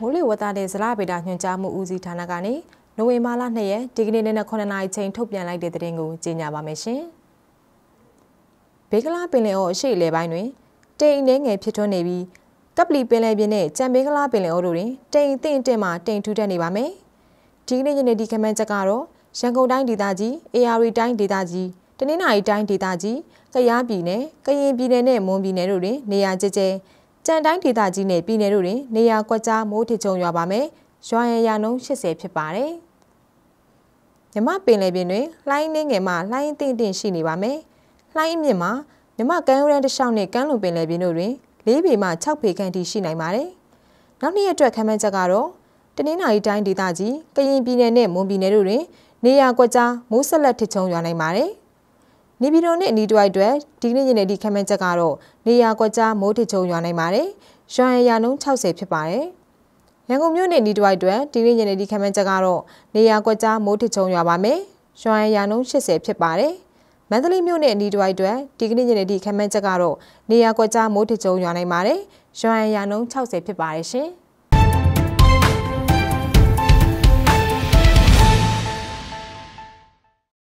မိုးလေဝသနဲ့ဇလဗေဒညွှန်ကြားမှုဦးစီးဌာနကနေနိုဝင်ဘာလ2ရက်ဒီကနေ့နေ့9နာရီချိန်ထုတ်ပြန်လိုက်တဲ့သတင်းကိုကြေညာပါမယ်ရှင်။ဘေကလာပင်လယ်အော်အရှိလေပိုင်းတွင်တိမ်နှဲငယ်ဖြစ်ထွန်းနေပြီးတပ်ပလီပင်လယ်ပြင်နဲ့ကြံဘေကလာပင်လယ်အော်တို့တွင်တိမ်တင့်တင့်မှတိမ်ထူးတက်နေပါမယ်။ဒီကနေ့ညနေဒီခမန်းချက်ကတော့ရန်ကုန်တိုင်းဒေသကြီး၊ AR တိုင်းဒေသကြီးတနင်္လာရီတိုင်းဒေသကြီး၊ကယားပြည်နယ်၊ကရင်ပြည်နယ်နဲ့မွန်ပြည်နယ်တို့တွင်နေရာကျကျကြံတိုင်းဒေသကြီးနဲ့ပြည်နယ်တို့တွင်နေရာကွက်ကြားမိုးထချုံရွာပါမယ်။ရွာရန်ရာနှုန်း80ဖြစ်ပါတယ်။မြမပင်လယ်ပြင်တွင်လှိုင်းနှင်းငယ်မှလှိုင်းတင်းတင်းရှိနေပါမယ်။လှိုင်းမြင့်မှာမြမကမ်းရိုးတန်းတစ်လျှောက်နဲ့ကမ်းလွန်ပင်လယ်ပြင်တို့တွင်၄ပေမှ6ပေခန့်ထိရှိနိုင်ပါတယ်။နောက်နှစ်ရက်အတွက်ခန့်မှန်းချက်ကတော့တနင်္လာရီတိုင်းဒေသကြီးကရင်ပြည်နယ်နဲ့မွန်ပြည်နယ်တို့တွင်နေရာကွက်ကြားမိုးဆက်လက်ထချုံရွာနိုင်ပါတယ်။နေပြည်တော်နဲ့အနီးတစ်ဝိုက်အတွက်ဒီကနေ့ညနေဒီခမ်းမန်းချက်ကတော့နေရာကွက်ကြားမိုးထချုံရွာနိုင်ပါတယ်။ရွာရရာနှုန်း60ဖြစ်ပါတယ်။ရန်ကုန်မြို့နယ်နီးတစ်ဝိုက်အတွက်ဒီကနေ့ညနေဒီခမ်းမန်းချက်ကတော့နေရာကွက်ကြားမိုးထချုံရွာပါမယ်။ရွာရရာနှုန်း80ဖြစ်ပါတယ်။မန္တလေးမြို့နယ်အနီးတစ်ဝိုက်အတွက်ဒီကနေ့ညနေဒီခမ်းမန်းချက်ကတော့နေရာကွက်ကြားမိုးထချုံရွာနိုင်ပါတယ်။ရွာရရာနှုန်း60ဖြစ်ပါတယ်ရှင်။